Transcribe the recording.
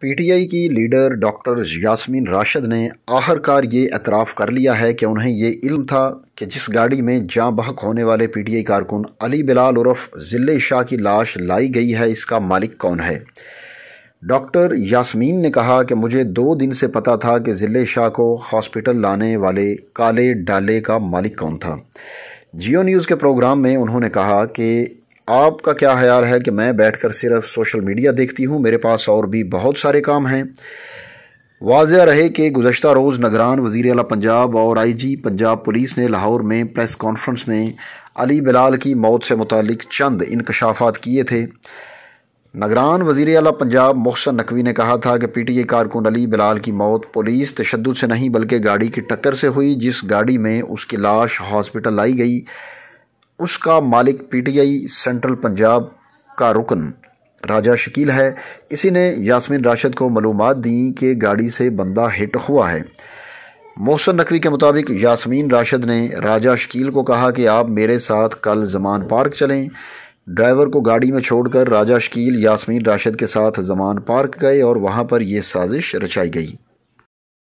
PTI की leader doctor यासमीन राशद ने आखिरकार ये एतराफ़ कर लिया है कि उन्हें ये इल्म था कि जिस गाड़ी में जाँ बहक होने वाले पीटीआई कारकुन अली बिलाल उर्फ ज़िले शाह की लाश लाई गई है इसका मालिक कौन है डॉक्टर यासमीन ने कहा कि मुझे दो दिन से पता था कि ज़िले शाह को हॉस्पिटल लाने वाले काले डाले का मालिक कौन था जियो न्यूज़ के प्रोग्राम में उन्होंने कहा कि आपका क्या ख्याल है कि मैं बैठकर सिर्फ सोशल मीडिया देखती हूँ मेरे पास और भी बहुत सारे काम हैं वाजह रहे कि गुजशत रोज़ नगरान वजीर अला पंजाब और आई जी पंजाब पुलिस ने लाहौर में प्रेस कॉन्फ्रेंस में अली बिलाल की मौत से मुतल चंद इनकशाफात किए थे नगरान वजीर अला पंजाब मोहसन नकवी ने कहा था कि पी टी ए कारकुन अली बिलाल की मौत पुलिस तशद से नहीं बल्कि गाड़ी की टक्कर से हुई जिस गाड़ी में उसकी लाश हॉस्पिटल लाई गई उसका मालिक पीटीआई सेंट्रल पंजाब का रुकन राजा शकील है इसी ने यासमिन राशिद को मलूम दी कि गाड़ी से बंदा हिट हुआ है मोहसन नकवी के मुताबिक यासमीन राशिद ने राजा शकील को कहा कि आप मेरे साथ कल जमान पार्क चलें ड्राइवर को गाड़ी में छोड़कर राजा शकील यासमीन राशिद के साथ जमान पार्क गए और वहाँ पर यह साजिश रचाई गई